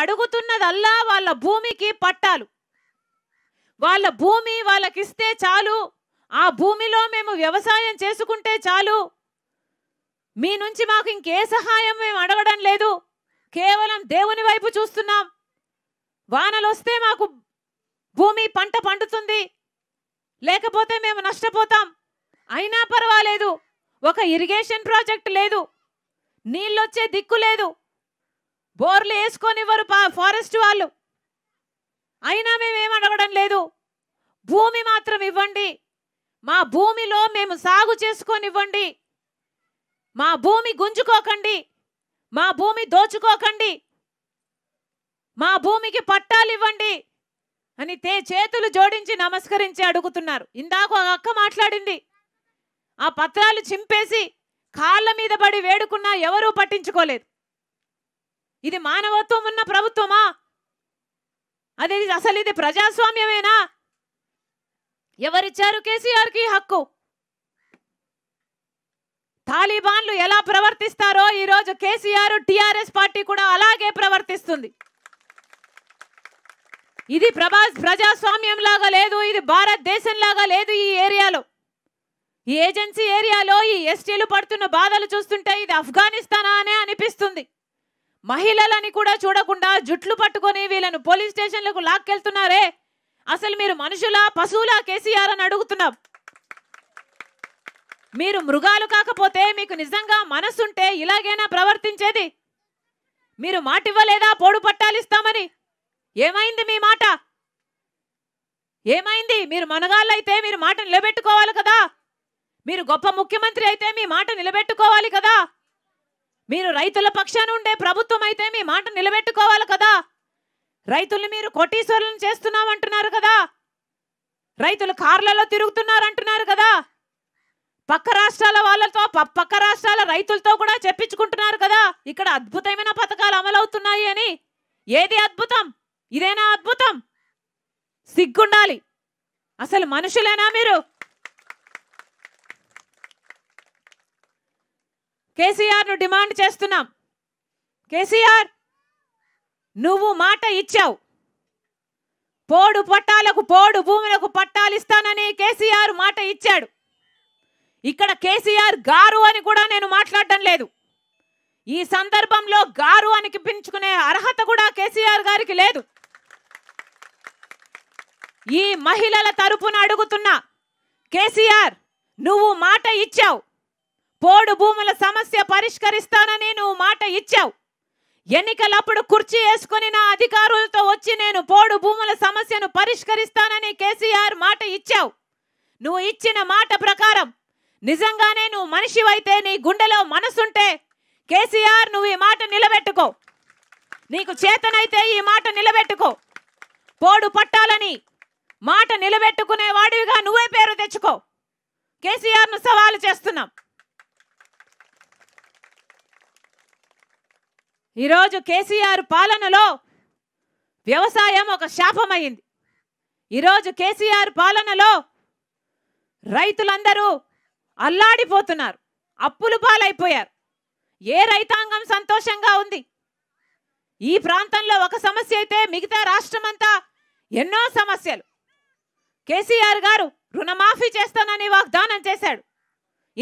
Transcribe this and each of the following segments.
అడుగుతున్నదల్లా వాళ్ళ భూమికి పట్టాలు వాళ్ళ భూమి వాళ్ళకిస్తే చాలు ఆ భూమిలో మేము వ్యవసాయం చేసుకుంటే చాలు మీ నుంచి మాకు ఇంకే సహాయం మేము అడగడం లేదు కేవలం దేవుని వైపు చూస్తున్నాం వానలు వస్తే మాకు భూమి పంట పండుతుంది లేకపోతే మేము నష్టపోతాం అయినా పర్వాలేదు ఒక ఇరిగేషన్ ప్రాజెక్ట్ లేదు నీళ్ళొచ్చే దిక్కు లేదు బోర్లు వేసుకొని ఇవ్వరు ఫారెస్ట్ వాళ్ళు అయినా మేమేం అడగడం లేదు భూమి మాత్రం ఇవ్వండి మా భూమిలో మేము సాగు చేసుకొని ఇవ్వండి మా భూమి గుంజుకోకండి మా భూమి దోచుకోకండి మా భూమికి పట్టాలు ఇవ్వండి అని తే చేతులు జోడించి నమస్కరించి అడుగుతున్నారు ఇందాక ఒక అక్క మాట్లాడింది ఆ పత్రాలు చింపేసి కాళ్ళ మీద పడి వేడుకున్నా ఎవరూ పట్టించుకోలేదు ఇది మానవత్వం ఉన్న ప్రభుత్వమా అదే అసలు ఇది ప్రజాస్వామ్యమేనా ఎవరిచ్చారు కేసీఆర్కి హక్కు తాలిబాన్లు ఎలా ప్రవర్తిస్తారో ఈరోజు కేసీఆర్ టిఆర్ఎస్ పార్టీ కూడా అలాగే ప్రవర్తిస్తుంది ఇది ప్రభా ప్రజాస్వామ్యం లాగా లేదు ఇది భారతదేశం లాగా లేదు ఈ ఏరియాలో ఈ ఏజెన్సీ ఏరియాలో ఈ ఎస్టీలు పడుతున్న బాధలు చూస్తుంటే ఇది ఆఫ్ఘనిస్తానా అనిపిస్తుంది మహిళలని కూడా చూడకుండా జుట్లు పట్టుకొని వీళ్ళను పోలీస్ స్టేషన్లకు లాక్కెళ్తున్నారే అసలు మీరు మనుషులా పశువులా కేసీఆర్ అని అడుగుతున్నాం మీరు మృగాలు కాకపోతే మీకు నిజంగా మనసుంటే ఇలాగైనా ప్రవర్తించేది మీరు మాటివ్వలేదా పోడు పట్టాలిస్తామని ఏమైంది మీ మాట ఏమైంది మీరు మనగాళ్ళైతే మీరు మాట నిలబెట్టుకోవాలి కదా మీరు గొప్ప ముఖ్యమంత్రి అయితే మీ మాట నిలబెట్టుకోవాలి కదా మీరు రైతుల పక్షాన ఉండే ప్రభుత్వం అయితే మీ మాట నిలబెట్టుకోవాలి కదా రైతులు మీరు కోటీశ్వరులను అంటున్నారు కదా రైతులు కార్లలో తిరుగుతున్నారు అంటున్నారు కదా పక్క రాష్ట్రాల వాళ్ళతో పక్క రాష్ట్రాల రైతులతో కూడా చెప్పించుకుంటున్నారు కదా ఇక్కడ అద్భుతమైన పథకాలు అమలవుతున్నాయి అని ఏది అద్భుతం ఇదేనా అద్భుతం సిగ్గుండాలి అసలు మనుషులేనా మీరు కేసీఆర్ను డిమాండ్ చేస్తున్నాం కేసీఆర్ నువ్వు మాట ఇచ్చావు పోడు పట్టాలకు పోడు భూములకు పట్టాలు ఇస్తానని కేసీఆర్ మాట ఇచ్చాడు ఇక్కడ కేసీఆర్ గారు అని కూడా నేను మాట్లాడటం లేదు ఈ సందర్భంలో గారు అనిపించుకునే అర్హత కూడా కేసీఆర్ గారికి లేదు ఈ మహిళల తరపున అడుగుతున్నా కేసీఆర్ నువ్వు మాట ఇచ్చావు పోడు భూముల సమస్య పరిష్కరిస్తానని నువ్వు మాట ఇచ్చావు ఎన్నికలప్పుడు కుర్చీ వేసుకుని నా అధికారులతో వచ్చి నేను పోడు భూముల సమస్యను పరిష్కరిస్తానని కేసీఆర్ మాట ఇచ్చావు నువ్వు ఇచ్చిన మాట ప్రకారం నిజంగానే నువ్వు మనిషివైతే నీ గుండెలో మనసుంటే కేసీఆర్ నువ్వు ఈ మాట నిలబెట్టుకో నీకు చేతనైతే ఈ మాట నిలబెట్టుకో పోడు పట్టాలని మాట నిలబెట్టుకునేవాడివిగా నువ్వే పేరు తెచ్చుకో కేసీఆర్ను సవాలు చేస్తున్నాం ఈరోజు కేసీఆర్ పాలనలో వ్యవసాయం ఒక శాపమైంది ఈరోజు కేసీఆర్ పాలనలో రైతులందరూ అల్లాడిపోతున్నారు అప్పులు పాలైపోయారు ఏ రైతాంగం సంతోషంగా ఉంది ఈ ప్రాంతంలో ఒక సమస్య అయితే మిగతా రాష్ట్రమంతా ఎన్నో సమస్యలు కేసీఆర్ గారు రుణమాఫీ చేస్తానని వాగ్దానం చేశాడు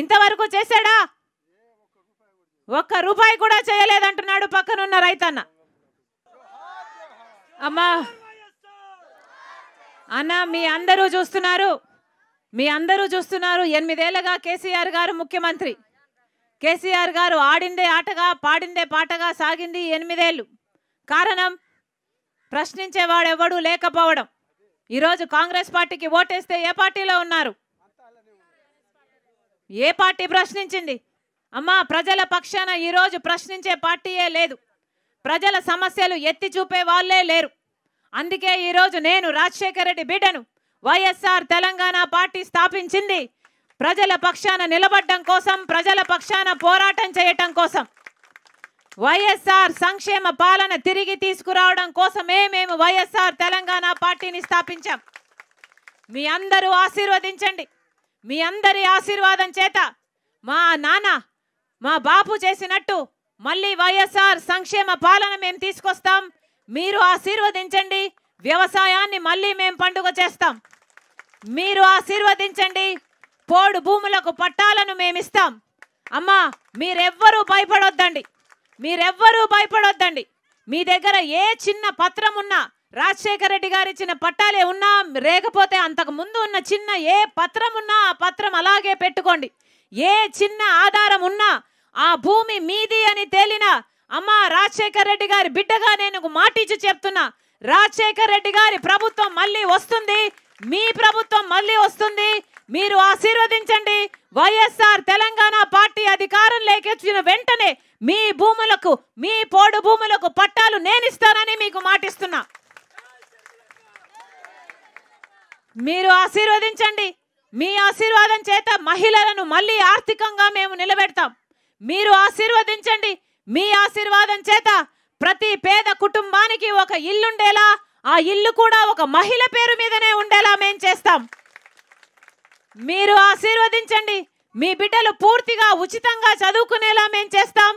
ఇంతవరకు చేశాడా ఒక్క రూపాయి కూడా చేయలేదంటున్నాడు పక్కనున్న రైతన్న అమ్మా అన్న మీ అందరూ చూస్తున్నారు మీ అందరూ చూస్తున్నారు ఎనిమిదేళ్లగా కేసీఆర్ గారు ముఖ్యమంత్రి కేసీఆర్ గారు ఆడిందే ఆటగా పాడిందే పాటగా సాగింది ఎనిమిదేళ్ళు కారణం ప్రశ్నించేవాడెవడూ లేకపోవడం ఈరోజు కాంగ్రెస్ పార్టీకి ఓటేస్తే ఏ పార్టీలో ఉన్నారు ఏ పార్టీ ప్రశ్నించింది అమ్మా ప్రజల పక్షాన ఈరోజు ప్రశ్నించే పార్టీయే లేదు ప్రజల సమస్యలు ఎత్తి చూపే వాళ్ళే లేరు అందుకే ఈరోజు నేను రాజశేఖర రెడ్డి బిడ్డను వైఎస్ఆర్ తెలంగాణ పార్టీ స్థాపించింది ప్రజల పక్షాన నిలబడ్డం కోసం ప్రజల పక్షాన పోరాటం చేయటం కోసం వైఎస్ఆర్ సంక్షేమ పాలన తిరిగి తీసుకురావడం కోసమే మేము వైఎస్ఆర్ తెలంగాణ పార్టీని స్థాపించాం మీ అందరూ ఆశీర్వదించండి మీ అందరి ఆశీర్వాదం చేత మా నాన్న మా బాపు చేసినట్టు మళ్ళీ వైఎస్ఆర్ సంక్షేమ పాలన మేము తీసుకొస్తాం మీరు ఆశీర్వదించండి వ్యవసాయాన్ని మళ్ళీ మేము పండుగ చేస్తాం మీరు ఆశీర్వదించండి పోడు భూములకు పట్టాలను మేమిస్తాం అమ్మా మీరెవ్వరూ భయపడొద్దండి మీరెవ్వరూ భయపడొద్దండి మీ దగ్గర ఏ చిన్న పత్రం ఉన్నా రాజశేఖర రెడ్డి గారు ఇచ్చిన పట్టాలే ఉన్నా లేకపోతే అంతకు ముందు ఉన్న చిన్న ఏ పత్రం ఉన్నా ఆ పత్రం అలాగే పెట్టుకోండి ఏ చిన్న ఆధారం ఉన్నా ఆ భూమి మీది అని తేలిన అమ్మ రాజశేఖర్ రెడ్డి గారి బిడ్డగా నేను మాటిచ్చి చెప్తున్నా రాజశేఖర్ రెడ్డి గారి ప్రభుత్వం మళ్ళీ వస్తుంది మీ ప్రభుత్వం మళ్ళీ వస్తుంది మీరు ఆశీర్వదించండి వైఎస్ఆర్ తెలంగాణ పార్టీ అధికారం లేకొచ్చిన వెంటనే మీ భూములకు మీ పోడు భూములకు పట్టాలు నేనిస్తానని మీకు మాటిస్తున్నా మీరు ఆశీర్వదించండి మీ ఆశీర్వాదం చేత మహిళలను మళ్ళీ ఆర్థికంగా మేము నిలబెడతాం మీరు ఆశీర్వదించండి మీ ఆశీర్వాదం చేత ప్రతి పేద కుటుంబానికి ఒక ఇల్లుండేలా ఆ ఇల్లు కూడా ఒక మహిళ పేరు మీదనే ఉండేలా మేం చేస్తాం మీరు ఆశీర్వదించండి మీ బిడ్డలు పూర్తిగా ఉచితంగా చదువుకునేలా మేం చేస్తాం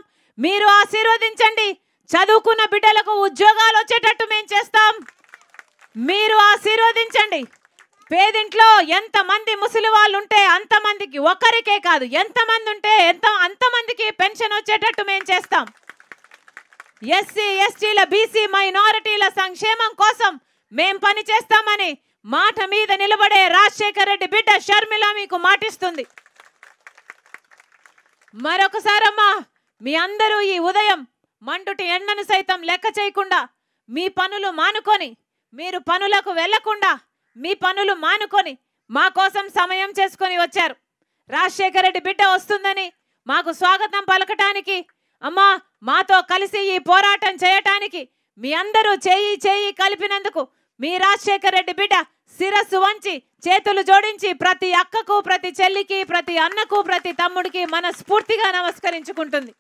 మీరు ఆశీర్వదించండి చదువుకున్న బిడ్డలకు ఉద్యోగాలు వచ్చేటట్టు మేం చేస్తాం మీరు ఆశీర్వదించండి పేదింట్లో ఎంతమంది ముసలి వాళ్ళు ఉంటే అంతమందికి ఒకరికే కాదు ఎంతమంది ఉంటే ఎంత అంతమందికి పెన్షన్ వచ్చేటట్టు మేము చేస్తాం ఎస్సీ ఎస్టీల బీసీ మైనారిటీల సంక్షేమం కోసం మేం పని చేస్తామని మాట మీద నిలబడే రాజశేఖర్ రెడ్డి బిడ్డ షర్మిల మీకు మాటిస్తుంది మరొకసారమ్మా మీ అందరూ ఈ ఉదయం మండుటి ఎండను సైతం లెక్క చేయకుండా మీ పనులు మానుకొని మీరు పనులకు వెళ్లకుండా మీ పనులు మానుకొని మా కోసం సమయం చేసుకొని వచ్చారు రాజశేఖర రెడ్డి బిడ్డ వస్తుందని మాకు స్వాగతం పలకటానికి అమ్మా మాతో కలిసి ఈ పోరాటం చేయటానికి మీ అందరూ చేయి చేయి కలిపినందుకు మీ రాజశేఖర రెడ్డి బిడ్డ శిరస్సు వంచి చేతులు జోడించి ప్రతి అక్కకు ప్రతి చెల్లికి ప్రతి అన్నకు ప్రతి తమ్ముడికి మనస్ఫూర్తిగా నమస్కరించుకుంటుంది